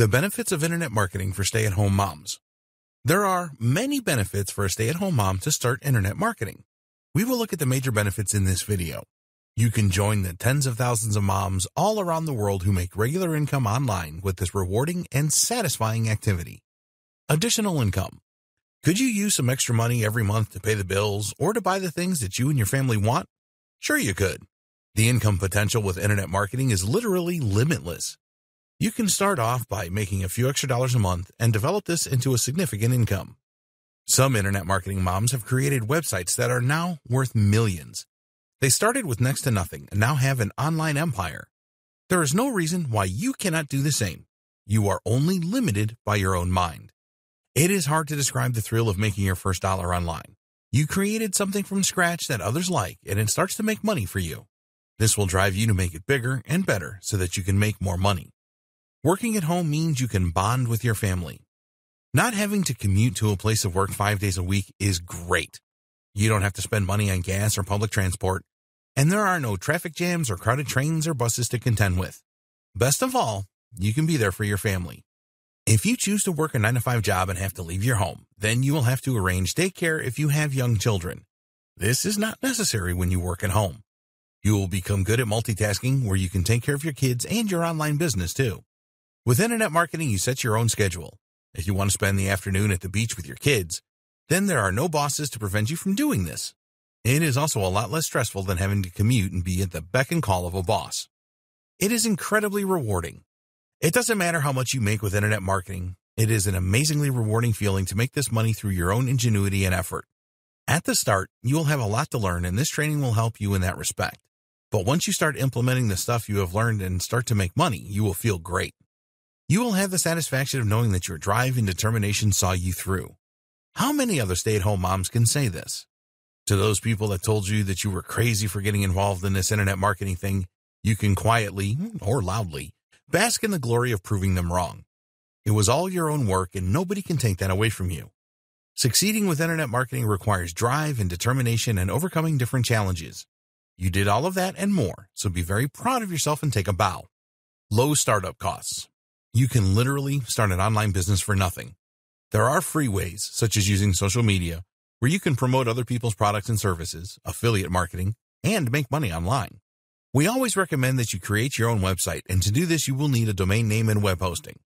The benefits of internet marketing for stay at home moms. There are many benefits for a stay at home mom to start internet marketing. We will look at the major benefits in this video. You can join the tens of thousands of moms all around the world who make regular income online with this rewarding and satisfying activity. Additional income. Could you use some extra money every month to pay the bills or to buy the things that you and your family want? Sure, you could. The income potential with internet marketing is literally limitless. You can start off by making a few extra dollars a month and develop this into a significant income. Some internet marketing moms have created websites that are now worth millions. They started with next to nothing and now have an online empire. There is no reason why you cannot do the same. You are only limited by your own mind. It is hard to describe the thrill of making your first dollar online. You created something from scratch that others like and it starts to make money for you. This will drive you to make it bigger and better so that you can make more money. Working at home means you can bond with your family. Not having to commute to a place of work five days a week is great. You don't have to spend money on gas or public transport, and there are no traffic jams or crowded trains or buses to contend with. Best of all, you can be there for your family. If you choose to work a 9 to 5 job and have to leave your home, then you will have to arrange daycare if you have young children. This is not necessary when you work at home. You will become good at multitasking where you can take care of your kids and your online business too. With internet marketing, you set your own schedule. If you want to spend the afternoon at the beach with your kids, then there are no bosses to prevent you from doing this. It is also a lot less stressful than having to commute and be at the beck and call of a boss. It is incredibly rewarding. It doesn't matter how much you make with internet marketing, it is an amazingly rewarding feeling to make this money through your own ingenuity and effort. At the start, you will have a lot to learn, and this training will help you in that respect. But once you start implementing the stuff you have learned and start to make money, you will feel great you will have the satisfaction of knowing that your drive and determination saw you through. How many other stay-at-home moms can say this? To those people that told you that you were crazy for getting involved in this internet marketing thing, you can quietly, hmm, or loudly, bask in the glory of proving them wrong. It was all your own work and nobody can take that away from you. Succeeding with internet marketing requires drive and determination and overcoming different challenges. You did all of that and more, so be very proud of yourself and take a bow. Low startup costs. You can literally start an online business for nothing. There are free ways, such as using social media, where you can promote other people's products and services, affiliate marketing, and make money online. We always recommend that you create your own website, and to do this, you will need a domain name and web hosting.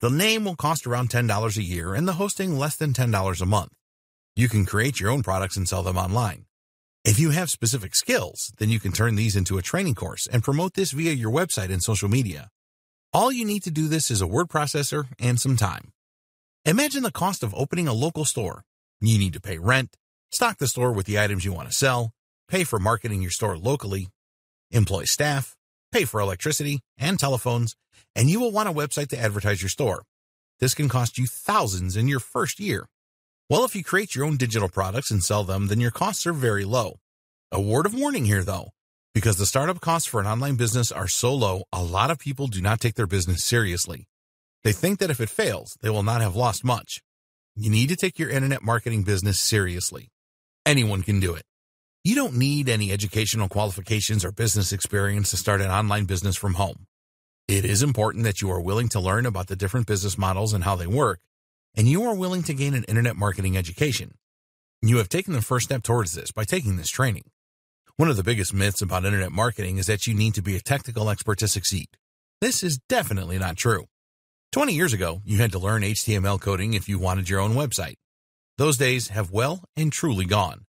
The name will cost around $10 a year and the hosting less than $10 a month. You can create your own products and sell them online. If you have specific skills, then you can turn these into a training course and promote this via your website and social media. All you need to do this is a word processor and some time. Imagine the cost of opening a local store. You need to pay rent, stock the store with the items you want to sell, pay for marketing your store locally, employ staff, pay for electricity and telephones, and you will want a website to advertise your store. This can cost you thousands in your first year. Well, if you create your own digital products and sell them, then your costs are very low. A word of warning here, though. Because the startup costs for an online business are so low, a lot of people do not take their business seriously. They think that if it fails, they will not have lost much. You need to take your internet marketing business seriously. Anyone can do it. You don't need any educational qualifications or business experience to start an online business from home. It is important that you are willing to learn about the different business models and how they work, and you are willing to gain an internet marketing education. You have taken the first step towards this by taking this training. One of the biggest myths about internet marketing is that you need to be a technical expert to succeed. This is definitely not true. 20 years ago, you had to learn HTML coding if you wanted your own website. Those days have well and truly gone.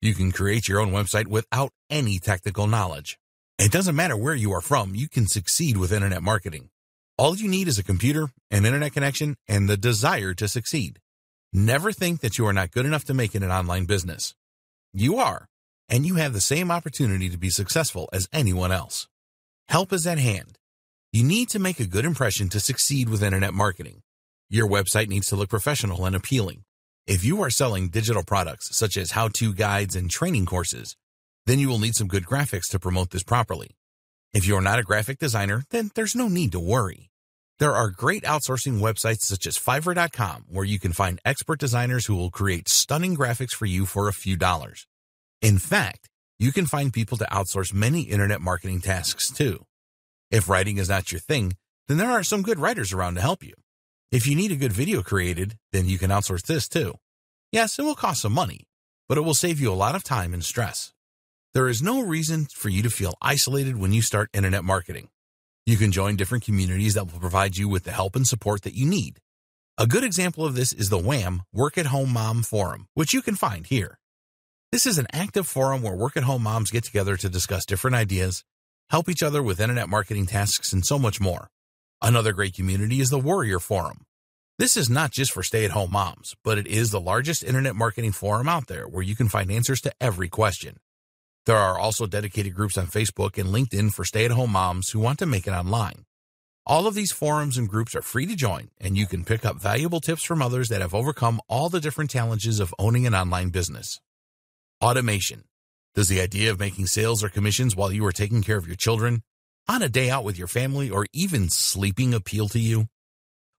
You can create your own website without any technical knowledge. It doesn't matter where you are from, you can succeed with internet marketing. All you need is a computer, an internet connection, and the desire to succeed. Never think that you are not good enough to make it an online business. You are and you have the same opportunity to be successful as anyone else. Help is at hand. You need to make a good impression to succeed with internet marketing. Your website needs to look professional and appealing. If you are selling digital products such as how-to guides and training courses, then you will need some good graphics to promote this properly. If you are not a graphic designer, then there's no need to worry. There are great outsourcing websites such as Fiverr.com where you can find expert designers who will create stunning graphics for you for a few dollars. In fact, you can find people to outsource many internet marketing tasks too. If writing is not your thing, then there are some good writers around to help you. If you need a good video created, then you can outsource this too. Yes, it will cost some money, but it will save you a lot of time and stress. There is no reason for you to feel isolated when you start internet marketing. You can join different communities that will provide you with the help and support that you need. A good example of this is the WHAM Work at Home Mom Forum, which you can find here. This is an active forum where work at home moms get together to discuss different ideas, help each other with internet marketing tasks, and so much more. Another great community is the Warrior Forum. This is not just for stay at home moms, but it is the largest internet marketing forum out there where you can find answers to every question. There are also dedicated groups on Facebook and LinkedIn for stay at home moms who want to make it online. All of these forums and groups are free to join, and you can pick up valuable tips from others that have overcome all the different challenges of owning an online business. Automation. Does the idea of making sales or commissions while you are taking care of your children, on a day out with your family, or even sleeping appeal to you?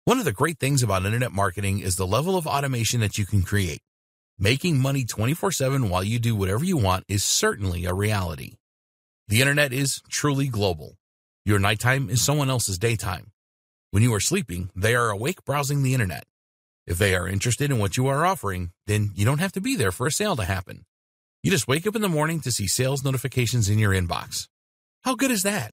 One of the great things about internet marketing is the level of automation that you can create. Making money 24-7 while you do whatever you want is certainly a reality. The internet is truly global. Your nighttime is someone else's daytime. When you are sleeping, they are awake browsing the internet. If they are interested in what you are offering, then you don't have to be there for a sale to happen. You just wake up in the morning to see sales notifications in your inbox. How good is that?